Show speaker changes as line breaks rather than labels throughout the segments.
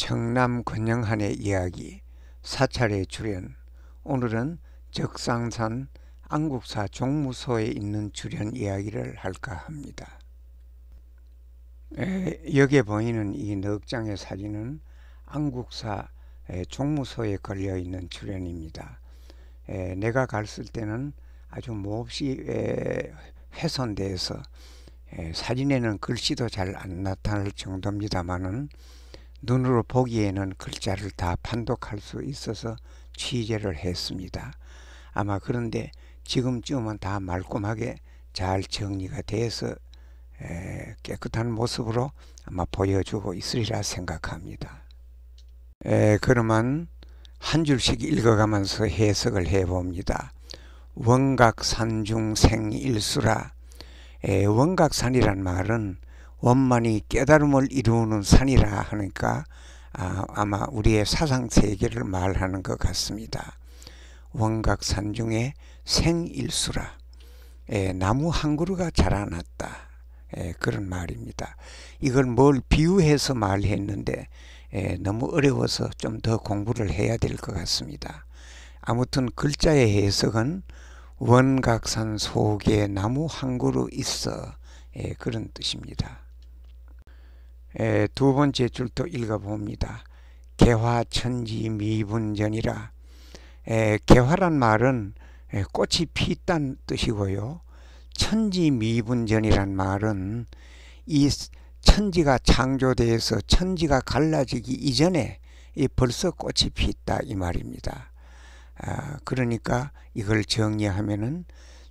청남 권영한의 이야기 사찰의 출연 오늘은 적상산 안국사 종무소에 있는 출연 이야기를 할까 합니다. 에, 여기에 보이는 이 넉장의 사진은 안국사 종무소에 걸려 있는 출연입니다 에, 내가 갔을 때는 아주 몹시 훼손돼서 사진에는 글씨도 잘 안 나타날 정도입니다마는 눈으로 보기에는 글자를 다 판독할 수 있어서 취재를 했습니다. 아마 그런데 지금쯤은 다 말끔하게 잘 정리가 돼서 깨끗한 모습으로 아마 보여주고 있으리라 생각합니다. 에, 그러면 한 줄씩 읽어가면서 해석을 해봅니다. 원각산 중생일수라 원각산이란 말은 원만히 깨달음을 이루는 산이라 하니까 아, 아마 우리의 사상 세계를 말하는 것 같습니다. 원각산 중에 생일수라 예, 나무 한 그루가 자라났다 예, 그런 말입니다. 이걸 뭘 비유해서 말했는데 예, 너무 어려워서 좀 더 공부를 해야 될 것 같습니다. 아무튼 글자의 해석은 원각산 속에 나무 한 그루 있어 그런 뜻입니다. 에, 두 번째 줄도 읽어봅니다. 개화천지 미분전이라 에, 개화란 말은 에, 꽃이 피단 뜻이고요. 천지 미분전이란 말은 이 천지가 창조돼서 천지가 갈라지기 이전에 이 벌써 꽃이 피었다 이 말입니다. 아, 그러니까 이걸 정리하면은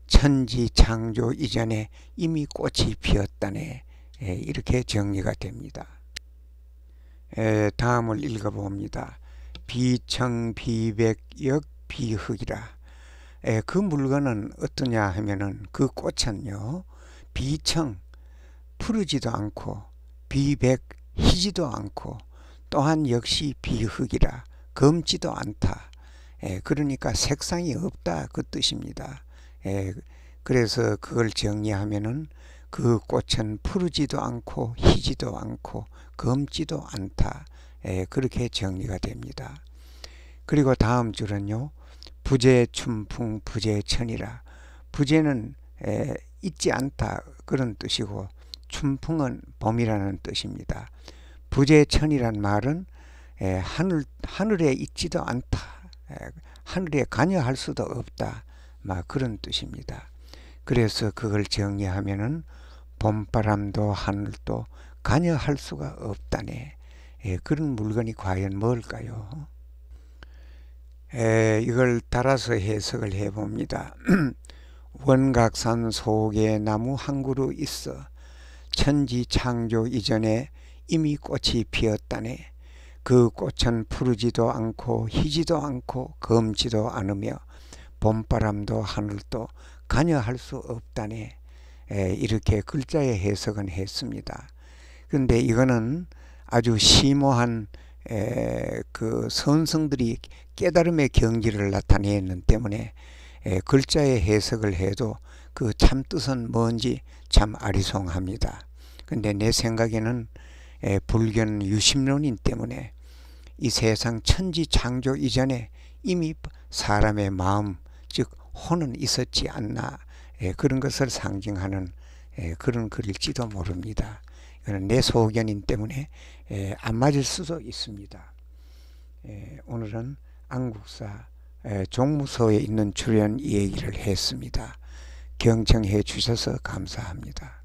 천지 창조 이전에 이미 꽃이 피었다네. 예, 이렇게 정리가 됩니다. 예, 다음을 읽어봅니다. 비청비백역 비흑이라 예, 그 물건은 어떠냐 하면은 그 꽃은요 비청 푸르지도 않고 비백 희지도 않고 또한 역시 비흑이라 검지도 않다 그러니까 색상이 없다 그 뜻입니다 그래서 그걸 정리하면은 그 꽃은 푸르지도 않고 희지도 않고 검지도 않다. 예, 그렇게 정리가 됩니다. 그리고 다음 줄은요. 부재 춘풍 부재천이라. 부재는 예, 있지 않다 그런 뜻이고 춘풍은 봄이라는 뜻입니다. 부재천이란 말은 예, 하늘, 하늘에 있지도 않다. 예, 하늘에 관여할 수도 없다. 막 그런 뜻입니다. 그래서 그걸 정리하면은 봄바람도 하늘도 관여할 수가 없다네. 예, 그런 물건이 과연 뭘까요? 에, 이걸 따라서 해석을 해봅니다. 원각산 속에 나무 한 그루 있어 천지 창조 이전에 이미 꽃이 피었다네. 그 꽃은 푸르지도 않고 희지도 않고 검지도 않으며 봄바람도 하늘도 관여할 수 없다니 이렇게 글자에 해석은 했습니다. 그런데 이거는 아주 심오한 그 선성들이 깨달음의 경지를 나타내는 때문에 글자의 해석을 해도 그 참 뜻은 뭔지 참 아리송합니다. 근데 내 생각에는 불견 유심론인 때문에 이 세상 천지 창조 이전에 이미 사람의 마음 즉 혼은 있었지 않나 예, 그런 것을 상징하는 예, 그런 글일지도 모릅니다. 이거는 내 소견인 때문에 예, 안 맞을 수도 있습니다. 예, 오늘은 안국사 예, 종무소에 있는 출연 얘기를 했습니다. 경청해 주셔서 감사합니다.